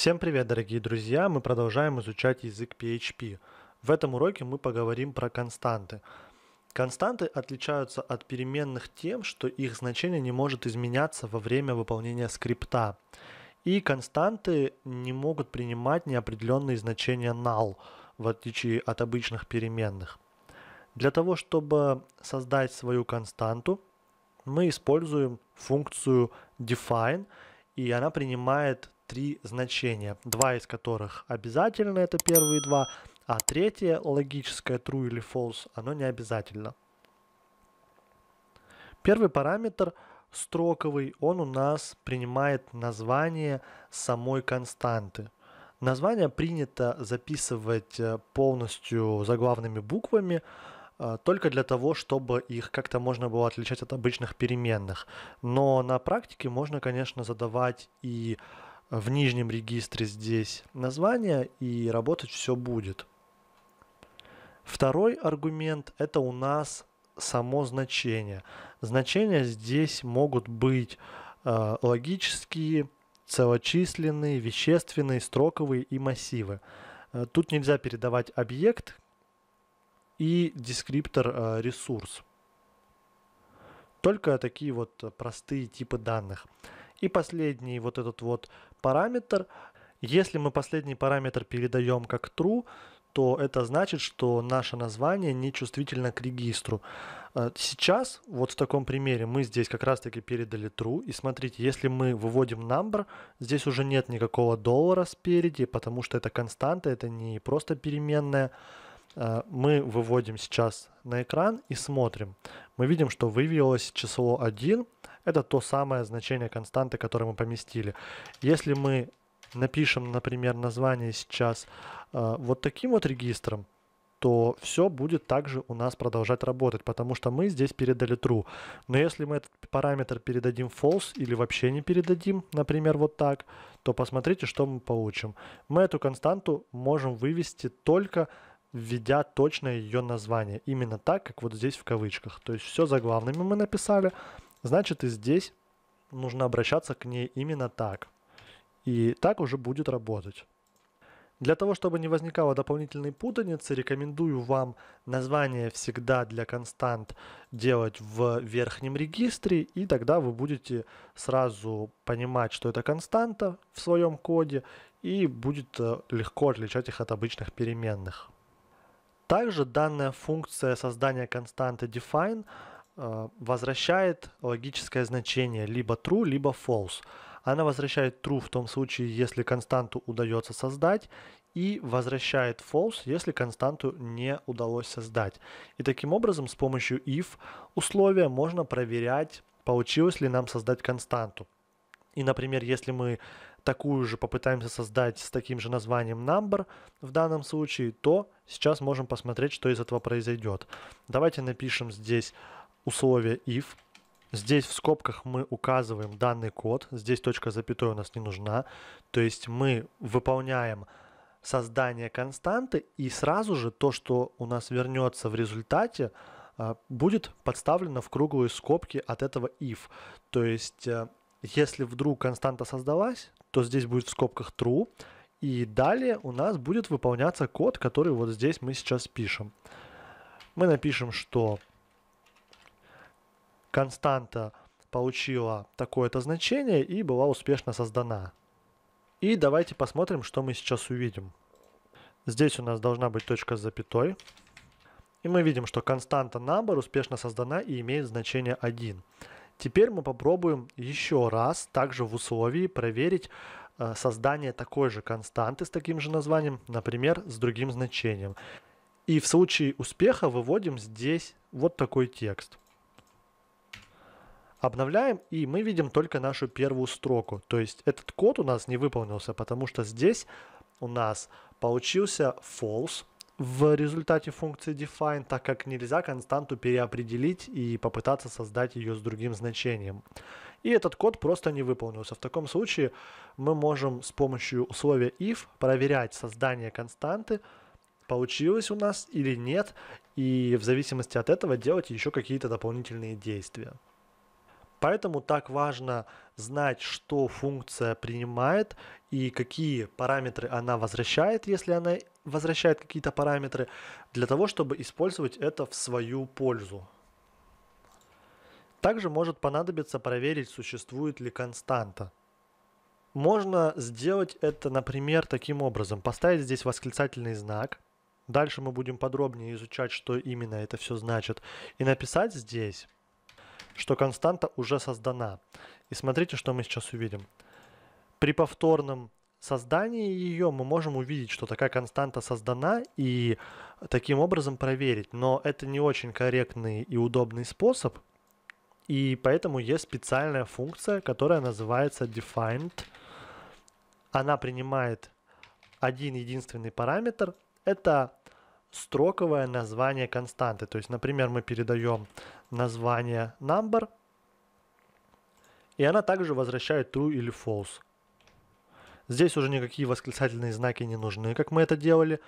Всем привет, дорогие друзья! Мы продолжаем изучать язык PHP. В этом уроке мы поговорим про константы. Константы отличаются от переменных тем, что их значение не может изменяться во время выполнения скрипта. И константы не могут принимать неопределенные значения null, в отличие от обычных переменных. Для того, чтобы создать свою константу, мы используем функцию define, и она принимает три значения, два из которых обязательно, это первые два, а третье, логическое true или false, оно не обязательно. Первый параметр строковый, он у нас принимает название самой константы. Название принято записывать э, полностью заглавными буквами, э, только для того, чтобы их как-то можно было отличать от обычных переменных. Но на практике можно, конечно, задавать и в нижнем регистре здесь название, и работать все будет. Второй аргумент – это у нас само значение. Значения здесь могут быть э, логические, целочисленные, вещественные, строковые и массивы. Э, тут нельзя передавать объект и дескриптор э, ресурс. Только такие вот простые типы данных. И последний вот этот вот параметр. Если мы последний параметр передаем как true, то это значит, что наше название не чувствительно к регистру. А сейчас, вот в таком примере, мы здесь как раз-таки передали true. И смотрите, если мы выводим number, здесь уже нет никакого доллара спереди, потому что это константа, это не просто переменная. А мы выводим сейчас на экран и смотрим мы видим, что выявилось число 1. Это то самое значение константы, которое мы поместили. Если мы напишем, например, название сейчас э, вот таким вот регистром, то все будет также у нас продолжать работать, потому что мы здесь передали true. Но если мы этот параметр передадим false или вообще не передадим, например, вот так, то посмотрите, что мы получим. Мы эту константу можем вывести только введя точно ее название. Именно так, как вот здесь в кавычках. То есть все заглавными мы написали, значит и здесь нужно обращаться к ней именно так. И так уже будет работать. Для того, чтобы не возникало дополнительной путаницы, рекомендую вам название всегда для констант делать в верхнем регистре, и тогда вы будете сразу понимать, что это константа в своем коде, и будет э, легко отличать их от обычных переменных. Также данная функция создания константы define э, возвращает логическое значение либо true, либо false. Она возвращает true в том случае, если константу удается создать, и возвращает false, если константу не удалось создать. И таким образом с помощью if условия можно проверять, получилось ли нам создать константу. И, например, если мы такую же попытаемся создать с таким же названием number в данном случае, то сейчас можем посмотреть, что из этого произойдет. Давайте напишем здесь условие if. Здесь в скобках мы указываем данный код, здесь точка запятой у нас не нужна, то есть мы выполняем создание константы и сразу же то, что у нас вернется в результате, а, будет подставлено в круглые скобки от этого if. То есть, э, если вдруг константа создалась, то здесь будет в скобках true. И далее у нас будет выполняться код, который вот здесь мы сейчас пишем. Мы напишем, что константа получила такое-то значение и была успешно создана. И давайте посмотрим, что мы сейчас увидим. Здесь у нас должна быть точка с запятой. И мы видим, что константа number успешно создана и имеет значение 1. Теперь мы попробуем еще раз, также в условии, проверить э, создание такой же константы с таким же названием, например, с другим значением. И в случае успеха выводим здесь вот такой текст. Обновляем, и мы видим только нашу первую строку. То есть этот код у нас не выполнился, потому что здесь у нас получился false, в результате функции define, так как нельзя константу переопределить и попытаться создать ее с другим значением. И этот код просто не выполнился. В таком случае мы можем с помощью условия if проверять создание константы, получилось у нас или нет, и в зависимости от этого делать еще какие-то дополнительные действия. Поэтому так важно знать, что функция принимает и какие параметры она возвращает, если она возвращает какие-то параметры, для того, чтобы использовать это в свою пользу. Также может понадобиться проверить, существует ли константа. Можно сделать это, например, таким образом. Поставить здесь восклицательный знак. Дальше мы будем подробнее изучать, что именно это все значит. И написать здесь что константа уже создана. И смотрите, что мы сейчас увидим. При повторном создании ее мы можем увидеть, что такая константа создана и таким образом проверить. Но это не очень корректный и удобный способ. И поэтому есть специальная функция, которая называется defined. Она принимает один единственный параметр. Это строковое название константы. То есть, например, мы передаем название number, и она также возвращает true или false. Здесь уже никакие восклицательные знаки не нужны, как мы это делали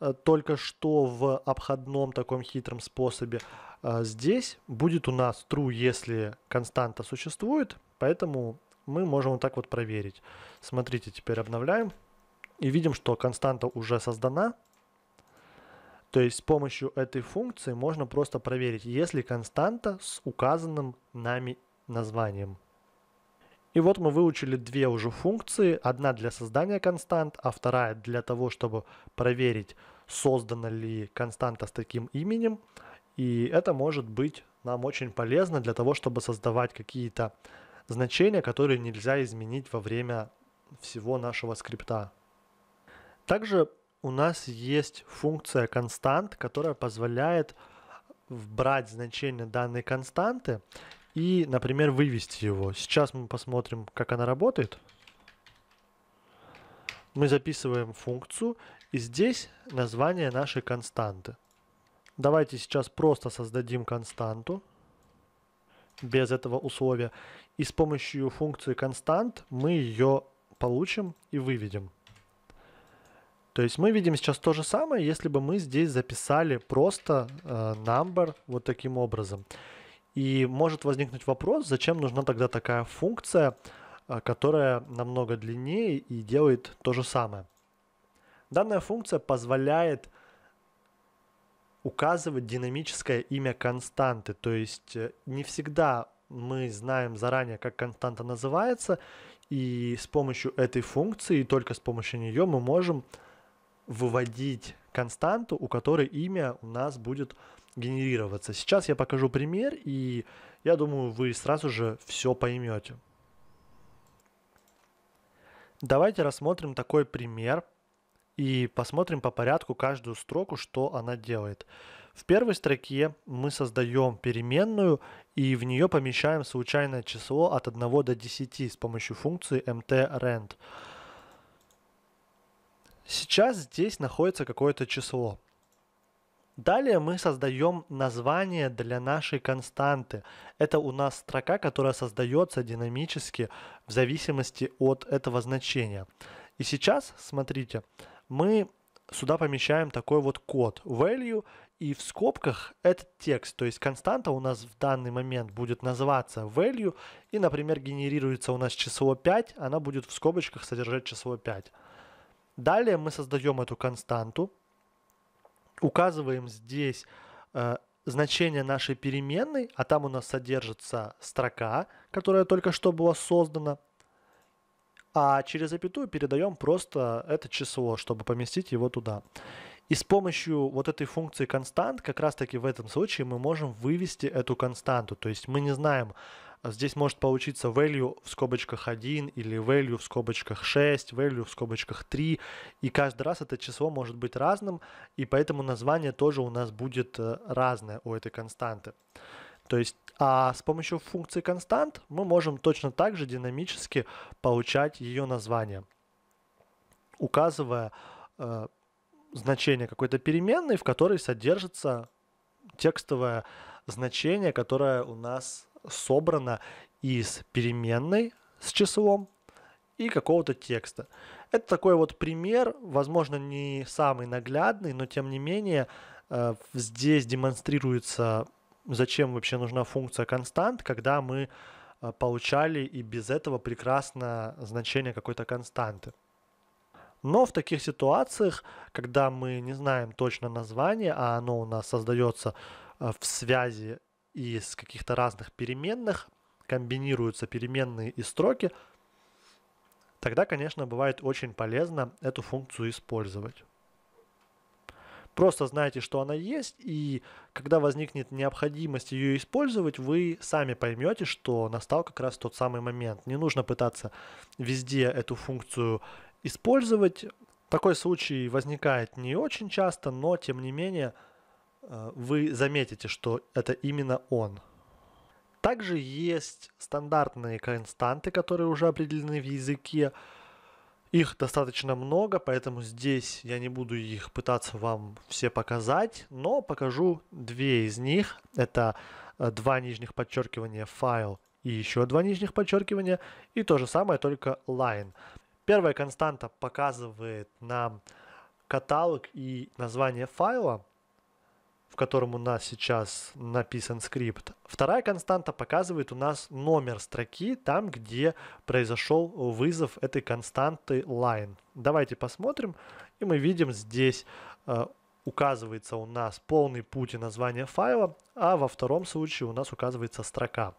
э, только что в обходном таком хитром способе. А здесь будет у нас true, если константа существует, поэтому мы можем вот так вот проверить. Смотрите, теперь обновляем и видим, что константа уже создана. То есть с помощью этой функции можно просто проверить, есть ли константа с указанным нами названием. И вот мы выучили две уже функции. Одна для создания констант, а вторая для того, чтобы проверить, создана ли константа с таким именем. И это может быть нам очень полезно для того, чтобы создавать какие-то значения, которые нельзя изменить во время всего нашего скрипта. Также у нас есть функция констант, которая позволяет брать значение данной константы и, например, вывести его. Сейчас мы посмотрим, как она работает. Мы записываем функцию, и здесь название нашей константы. Давайте сейчас просто создадим константу без этого условия. И с помощью функции констант мы ее получим и выведем. То есть мы видим сейчас то же самое, если бы мы здесь записали просто э, number вот таким образом. И может возникнуть вопрос, зачем нужна тогда такая функция, э, которая намного длиннее и делает то же самое. Данная функция позволяет указывать динамическое имя константы. То есть э, не всегда мы знаем заранее, как константа называется, и с помощью этой функции, и только с помощью нее мы можем э, выводить константу, у которой имя у нас будет генерироваться. Сейчас я покажу пример, и я думаю, вы сразу же все поймете. Давайте рассмотрим такой пример и посмотрим по порядку каждую строку, что она делает. В первой строке мы создаем переменную и в нее помещаем случайное число от 1 до 10 с помощью функции mtrend. Сейчас здесь находится какое-то число. Далее мы создаем название для нашей константы. Это у нас строка, которая создается динамически в зависимости от этого значения. И сейчас, смотрите, мы сюда помещаем такой вот код value, и в скобках этот текст, то есть константа у нас в данный момент будет называться value, и, например, генерируется у нас число 5, она будет в скобочках содержать число 5. Далее мы создаем эту константу, указываем здесь э, значение нашей переменной, а там у нас содержится строка, которая только что была создана, а через запятую передаем просто это число, чтобы поместить его туда. И с помощью вот этой функции констант, как раз таки в этом случае мы можем вывести эту константу. То есть мы не знаем, а здесь может получиться value в скобочках 1 или value в скобочках 6, value в скобочках 3. И каждый раз это число может быть разным, и поэтому название тоже у нас будет э, разное у этой константы. То есть а с помощью функции констант мы можем точно так же динамически получать ее название, указывая э, значение какой-то переменной, в которой содержится текстовое значение, которое у нас собрана из переменной с числом и какого-то текста. Это такой вот пример, возможно, не самый наглядный, но тем не менее э, здесь демонстрируется, зачем вообще нужна функция констант, когда мы э, получали и без этого прекрасно значение какой-то константы. Но в таких ситуациях, когда мы не знаем точно название, а оно у нас создается э, в связи из каких-то разных переменных, комбинируются переменные и строки, тогда, конечно, бывает очень полезно эту функцию использовать. Просто знайте, что она есть, и когда возникнет необходимость ее использовать, вы сами поймете, что настал как раз тот самый момент. Не нужно пытаться везде эту функцию использовать. Такой случай возникает не очень часто, но тем не менее – Э, вы заметите, что это именно он. Также есть стандартные константы, которые уже определены в языке. Их достаточно много, поэтому здесь я не буду их пытаться вам все показать, но покажу две из них. Это э, два нижних подчеркивания файл и еще два нижних подчеркивания. И то же самое, только line. Первая константа показывает нам каталог и название файла – в котором у нас сейчас написан скрипт. Вторая константа показывает у нас номер строки, там, где произошел вызов этой константы line. Давайте посмотрим, и мы видим здесь э, указывается у нас полный путь и название файла, а во втором случае у нас указывается строка.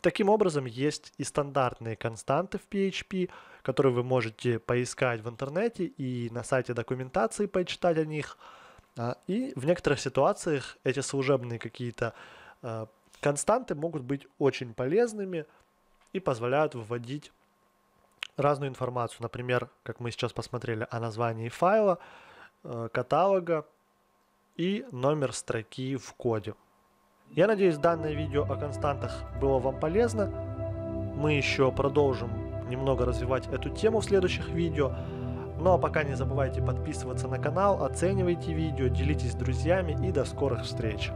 Таким образом, есть и стандартные константы в PHP, которые вы можете поискать в интернете и на сайте документации почитать о них – а, и в некоторых ситуациях эти служебные какие-то а, константы могут быть очень полезными и позволяют выводить разную информацию. Например, как мы сейчас посмотрели, о названии файла, э, каталога и номер строки в коде. Я надеюсь, данное видео о константах было вам полезно. Мы еще продолжим немного развивать эту тему в следующих видео. Ну а пока не забывайте подписываться на канал, оценивайте видео, делитесь с друзьями и до скорых встреч!